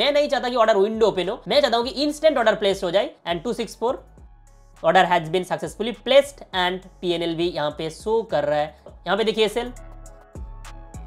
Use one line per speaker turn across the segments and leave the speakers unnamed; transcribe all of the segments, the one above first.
मैं नहीं चाहता कि ऑर्डर विंडो ओपन हो मैं चाहता हूँ कि इंस्टेंट ऑर्डर प्लेस हो जाए and two six four order has been successfully placed and P N L भी यहाँ पे शो कर रहा है यहाँ पे देखिए सेल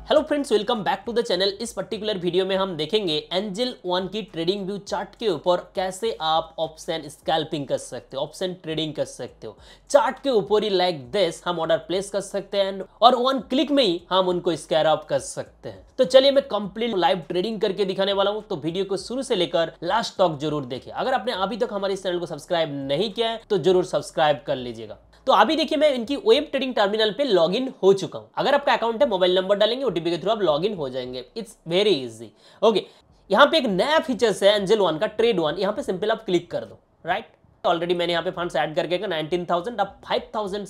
hello friends welcome back to the channel इस पर्टिकुलर वीडियो में हम देखेंगे एंजल वन की ट्रेडिंग व्यू चार्ट के ऊपर कैसे आप ऑप्शन स्कैल्पिंग कर सकते हो ऑप्शन ट्रेडिंग कर सकते हो चार्ट के ऊपर ही लाइक दिस हम ऑर्डर प्लेस कर सकते हैं और वन क्लिक में ही हम उनको स्कैर ऑफ कर सकते हैं तो चलिए मैं कंप्लीट लाइव ट्रेडिंग करके दिखाने वाला हूँ तो वीडियो को शुरू से लेकर लास्ट तक जरूर देखे अगर आपने अभी तक हमारे चैनल को सब्सक्राइब नहीं किया है तो जरूर सब्सक्राइब कर लीजिएगा तो अभी देखिए मैं इनकी वेब ट्रेडिंग टर्मिनल पे लॉगिन हो चुका हूं अगर आपका अकाउंट है मोबाइल नंबर डालेंगे ओटीपी के थ्रू आप लॉगिन हो जाएंगे इट्स वेरी इजी ओके यहाँ पे एक नया फीचर्स है एंजल वन का ट्रेड वन यहाँ पे सिंपल आप क्लिक कर दो राइट ऑलरेडी मैंने यहाँ पे फंड्स ऐड करके नाइनटीन थाउजेंड आप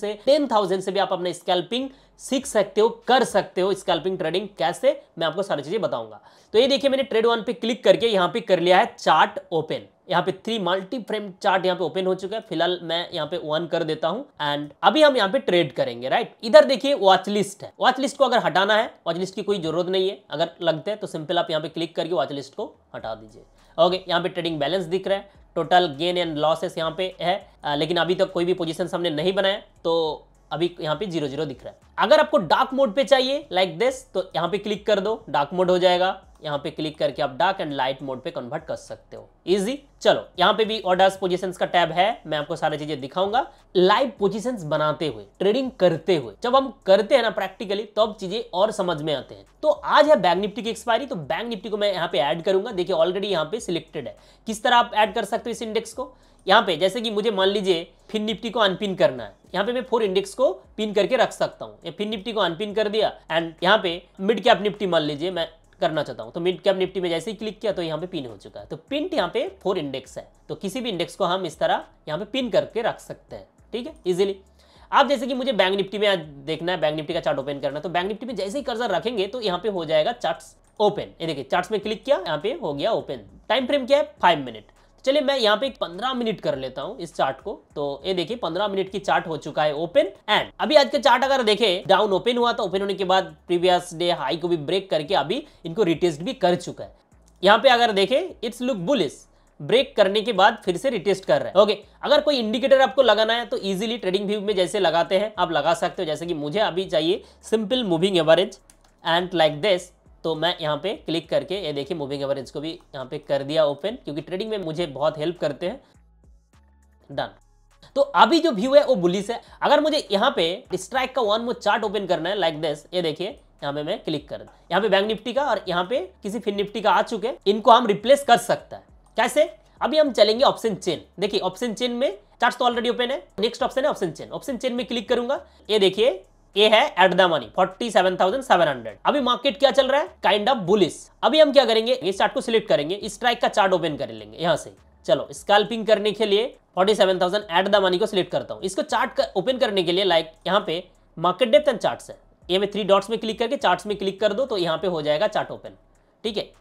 से टेन थाउजेंड से भी आप अपना स्कैल्पिंग सीख सकते हो कर सकते हो स्कैल्पिंग ट्रेडिंग कैसे मैं आपको सारी चीज़ें बताऊंगा तो ये देखिए मैंने ट्रेड वन पे क्लिक करके यहाँ पे कर लिया है चार्ट ओपन यहाँ पे थ्री मल्टी फ्रेम चार्ट यहाँ पे ओपन हो चुका है फिलहाल मैं यहाँ पे वन कर देता हूँ एंड अभी हम यहाँ पे ट्रेड करेंगे राइट इधर देखिए वॉच लिस्ट है वॉच लिस्ट को अगर हटाना है वॉच लिस्ट की कोई जरूरत नहीं है अगर लगते हैं तो सिंपल आप यहाँ पे क्लिक करके वॉच लिस्ट को हटा दीजिए ओके यहाँ पे ट्रेडिंग बैलेंस दिख रहा है टोटल गेन एंड लॉसेस यहाँ पे है लेकिन अभी तक तो कोई भी पोजिशन हमने नहीं बनाया तो अभी यहाँ पे जीरो जीरो दिख रहा है अगर आपको डार्क मोड पे चाहिए लाइक like दिस तो यहाँ पे क्लिक कर दो डार्क मोड हो जाएगा यहाँ पे क्लिक करके आप डार्क एंड लाइट मोड पे कन्वर्ट कर सकते हो इजी चलो यहाँ पे भी ऑर्डर्स पोजीशंस का टैब है मैं आपको सारी चीजें दिखाऊंगा लाइव पोजीशंस बनाते हुए ट्रेडिंग करते हुए जब हम करते हैं ना प्रैक्टिकली तब तो चीजें और समझ में आते हैं तो आज है बैंक निफ्टी की एक्सपायरी तो बैंक निफ्टी को मैं यहाँ पे ऐड करूंगा देखिए ऑलरेडी यहाँ पे सिलेक्टेड है किस तरह आप ऐड कर सकते हो इस इंडेक्स को यहाँ पे जैसे कि मुझे मान लीजिए फिन निफ्टी को अनपिन करना है यहाँ पे मैं फोर इंडेक्स को पिन करके रख सकता हूँ फिन निफ्टी को अनपिन कर दिया एंड यहाँ पे मिड कैप निफ्टी मान लीजिए मैं करना चाहता हूँ तो मिड कैप निफ्टी में जैसे ही क्लिक किया तो यहाँ पे पिन हो चुका है तो पिंट यहाँ पे फोर इंडेक्स है तो किसी भी इंडेक्स को हम इस तरह यहाँ पे पिन करके रख सकते हैं ठीक है इजिली आप जैसे कि मुझे बैंक निफ्टी में आज देखना है बैंक निफ्टी का चार्ट ओपन करना है तो बैंक निफ्टी में जैसे ही कर्जा रखेंगे तो यहाँ पे हो जाएगा चार्ट ओपन ये देखिए चार्ट में क्लिक किया यहाँ पे हो गया ओपन टाइम फ्रेम क्या है फाइव मिनट चलिए मैं यहाँ पे पंद्रह मिनट कर लेता हूँ इस चार्ट को तो ये देखिए पंद्रह मिनट की चार्ट हो चुका है ओपन एंड अभी आज का चार्ट अगर देखे डाउन ओपन हुआ तो ओपन होने के बाद प्रीवियस डे हाई को भी ब्रेक करके अभी इनको रिटेस्ट भी कर चुका है यहाँ पे अगर देखे इट्स लुक बुलिस ब्रेक करने के बाद फिर से रिटेस्ट कर रहे हैं ओके अगर कोई इंडिकेटर आपको लगाना है तो इजीली ट्रेडिंग व्यू में जैसे लगाते हैं आप लगा सकते हो जैसे कि मुझे अभी चाहिए simple moving average and like this तो मैं यहाँ पे क्लिक करके ये देखिए मूविंग एवरेज को भी यहाँ पे कर दिया ओपन क्योंकि ट्रेडिंग में मुझे बहुत हेल्प करते हैं डन तो अभी जो व्यू है वो बुलिस है अगर मुझे यहाँ पे स्ट्राइक का वन मोर चार्ट ओपन करना है लाइक दिस ये देखिए यहाँ पे मैं क्लिक कर यहाँ पे बैंक निफ्टी का और यहाँ पे किसी फिन निफ्टी का आ चुके हैं इनको हम रिप्लेस कर सकता है कैसे अभी हम चलेंगे ऑप्शन चेन देखिए ऑप्शन चेन में चार्ट तो ऑलरेडी ओपन है नेक्स्ट ऑप्शन है ऑप्शन चेन ऑप्शन चेन में क्लिक करूंगा ये देखिए ये है at the money forty seven thousand seven hundred अभी मार्केट क्या चल रहा है काइंड ऑफ बुलिस अभी हम क्या करेंगे इस चार्ट को सिलेक्ट करेंगे इस स्ट्राइक का चार्ट ओपन कर लेंगे यहाँ से चलो स्कैल्पिंग करने के लिए forty seven thousand at the money को सिलेक्ट करता हूँ इसको चार्ट ओपन करने के लिए लाइक यहाँ पे मार्केट डेप्थ एंड चार्ट है ये मैं थ्री डॉट्स में क्लिक करके चार्ट्स में क्लिक कर दो तो यहाँ पे हो जाएगा चार्ट ओपन ठीक है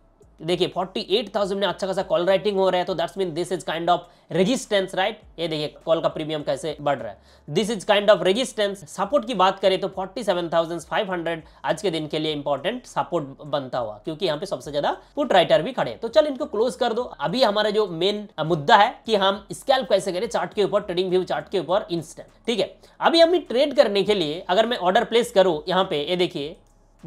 देखिए 48,000 में अच्छा खासा कॉल राइटिंग हो रहा है तो that's mean this is kind of resistance right ये देखिए कॉल का प्रीमियम कैसे बढ़ रहा है this is kind of resistance support की बात करें तो 47,500 आज के दिन के लिए इंपॉर्टेंट सपोर्ट बनता हुआ क्योंकि यहाँ पे सबसे ज्यादा पुट राइटर भी खड़े तो चल इनको क्लोज कर दो अभी हमारा जो मेन मुद्दा है कि हम स्कैल्प कैसे करें चार्ट के ऊपर ट्रेडिंग व्यू चार्ट के ऊपर इंस्टेंट ठीक है अभी हमें ट्रेड करने के लिए अगर मैं ऑर्डर प्लेस करूँ यहाँ पे ये देखिए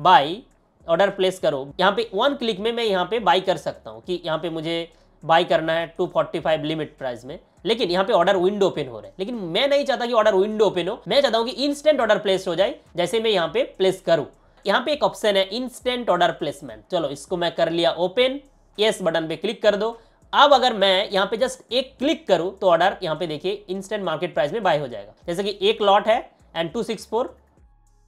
बाई ऑर्डर प्लेस करो यहाँ पे वन क्लिक में मैं यहाँ पे बाई कर सकता हूँ कि यहाँ पे मुझे बाई करना है 245 लिमिट प्राइस में लेकिन यहाँ पे ऑर्डर विंडो ओपन हो रहा है लेकिन मैं नहीं चाहता कि ऑर्डर विंडो ओपन हो मैं चाहता हूँ कि इंस्टेंट ऑर्डर प्लेस हो जाए जैसे मैं यहाँ पे प्लेस करूँ यहाँ पे एक ऑप्शन है इंस्टेंट ऑर्डर प्लेसमेंट चलो इसको मैं कर लिया ओपन यस बटन पे क्लिक कर दो अब अगर मैं यहाँ पे जस्ट एक क्लिक करूँ तो ऑर्डर यहाँ पे देखिए इंस्टेंट मार्केट प्राइस में बाय हो जाएगा जैसे कि एक लॉट है and two six four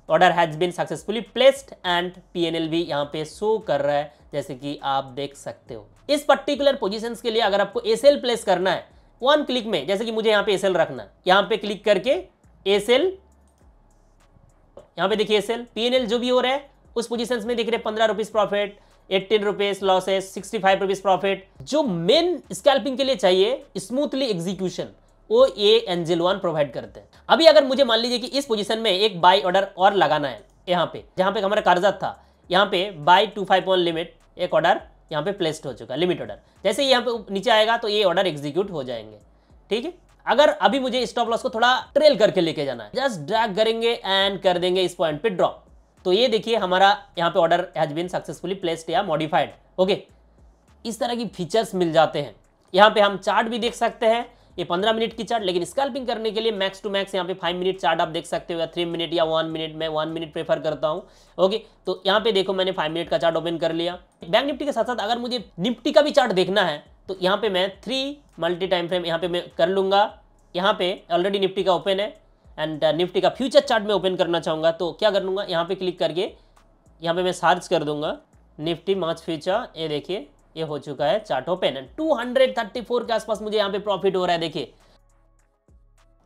order has been successfully placed and PNL भी यहाँ पे शो कर रहा है जैसे कि आप देख सकते हो इस पर्टिकुलर पोजिशन के लिए अगर आपको एस प्लेस करना है वन क्लिक में जैसे कि मुझे यहाँ पे एस रखना है यहाँ पे क्लिक करके एस यहाँ पे देखिए एस पीएनएल जो भी हो रहा है उस पोजिशन में देख रहे पंद्रह rupees profit eighteen rupees losses sixty five rupees profit जो मेन स्कैल्पिंग के लिए चाहिए स्मूथली एग्जीक्यूशन वो ये एंजिल वन प्रोवाइड करते हैं अभी अगर मुझे मान लीजिए कि इस पोजीशन में एक बाय ऑर्डर और लगाना है यहाँ पे जहाँ पे हमारा कर्जा था यहाँ पे buy two five one limit एक ऑर्डर यहाँ पे प्लेस्ड हो चुका है लिमिट ऑर्डर जैसे ही यहाँ पे नीचे आएगा तो ये ऑर्डर एग्जीक्यूट हो जाएंगे ठीक है अगर अभी मुझे स्टॉप लॉस को थोड़ा ट्रेल करके लेके जाना है जस्ट ड्रैग करेंगे एंड कर देंगे इस पॉइंट पे ड्रॉप तो ये देखिए हमारा यहाँ पे order has been successfully placed या मॉडिफाइड ओके इस तरह की फीचर्स मिल जाते हैं यहाँ पे हम चार्ट भी देख सकते हैं ये पंद्रह मिनट की चार्ट लेकिन स्कैल्पिंग करने के लिए मैक्स टू मैक्स यहाँ पे फाइव मिनट चार्ट आप देख सकते हो या थ्री मिनट या वन मिनट मैं वन मिनट प्रेफर करता हूँ ओके तो यहाँ पे देखो मैंने फाइव मिनट का चार्ट ओपन कर लिया बैंक निफ्टी के साथ साथ अगर मुझे निफ्टी का भी चार्ट देखना है तो यहाँ पे मैं थ्री मल्टी टाइम फ्रेम यहाँ पे मैं कर लूंगा यहाँ पे ऑलरेडी निफ्टी का ओपन है एंड निफ्टी uh, का फ्यूचर चार्ट में ओपन करना चाहूंगा तो क्या कर लूंगा यहाँ पे क्लिक करके यहाँ पे मैं सर्च कर दूंगा निफ्टी मार्च फ्यूचर ये देखिए ये हो चुका है chart open two hundred thirty four के आसपास मुझे यहां पे प्रॉफिट हो रहा है देखिए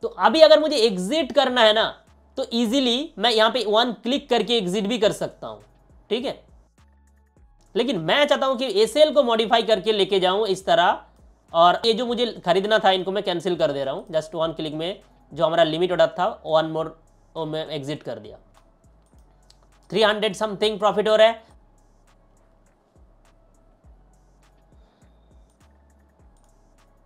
तो अभी अगर मुझे एग्जिट करना है ना तो इजीली मैं यहां पे वन क्लिक करके एग्जिट भी कर सकता हूं ठीक है लेकिन मैं चाहता हूं कि एसएल को मॉडिफाई करके लेके जाऊं इस तरह और ये जो मुझे खरीदना था इनको मैं कैंसिल कर दे रहा हूं जस्ट वन क्लिक में जो हमारा लिमिट ऑर्डर था वन मोर एग्जिट कर दिया 300 समथिंग प्रॉफिट हो रहा है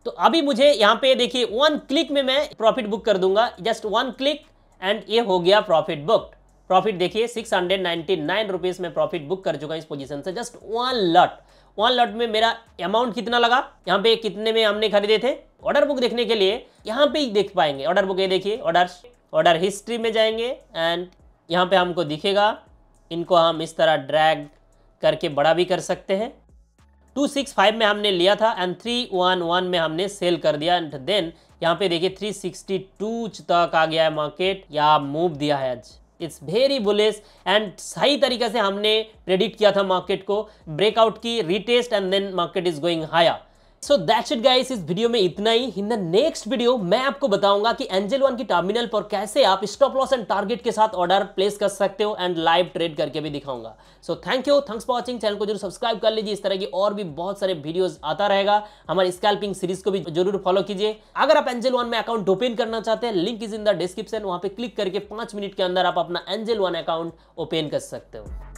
तो अभी मुझे यहाँ पे देखिए वन क्लिक में मैं प्रॉफिट बुक कर दूंगा जस्ट वन क्लिक एंड ये हो गया प्रॉफिट बुक्ड प्रॉफिट देखिए six hundred ninety nine rupees में प्रॉफिट बुक कर चुका इस पोजीशन से जस्ट वन लट वन लट में मेरा अमाउंट कितना लगा यहाँ पे कितने में हमने खरीदे थे ऑर्डर बुक देखने के लिए यहाँ पे ही देख पाएंगे ऑर्डर बुक ये देखिए ऑर्डर ऑर्डर हिस्ट्री में जाएंगे एंड यहाँ पे हमको दिखेगा इनको हम इस तरह ड्रैग करके बड़ा भी कर सकते हैं टू सिक्स फाइव में हमने लिया था एंड थ्री वन वन में हमने सेल कर दिया एंड देन यहाँ पे देखिए थ्री सिक्सटी टू तक आ गया है मार्केट या मूव दिया है आज इट्स वेरी बुलेस एंड सही तरीके से हमने प्रेडिक्ट किया था मार्केट को ब्रेकआउट की retest and then market is going high so that's it guys इस वीडियो में इतना ही इन द नेक्स्ट वीडियो मैं आपको बताऊंगा कि एंजल वन की टर्मिनल पर कैसे आप स्टॉप लॉस एंड टारगेट के साथ ऑर्डर प्लेस कर सकते हो एंड लाइव ट्रेड करके भी दिखाऊंगा so thank you thanks for watching channel को जरूर सब्सक्राइब कर लीजिए इस तरह की और भी बहुत सारे वीडियोज आता रहेगा हमारे स्कैल्पिंग सीरीज को भी जरूर फॉलो कीजिए अगर आप एंजल वन में अकाउंट ओपन करना चाहते हैं link is in the description वहां पर क्लिक करके पांच मिनट के अंदर आप अपना एंजल वन अकाउंट ओपन कर सकते हो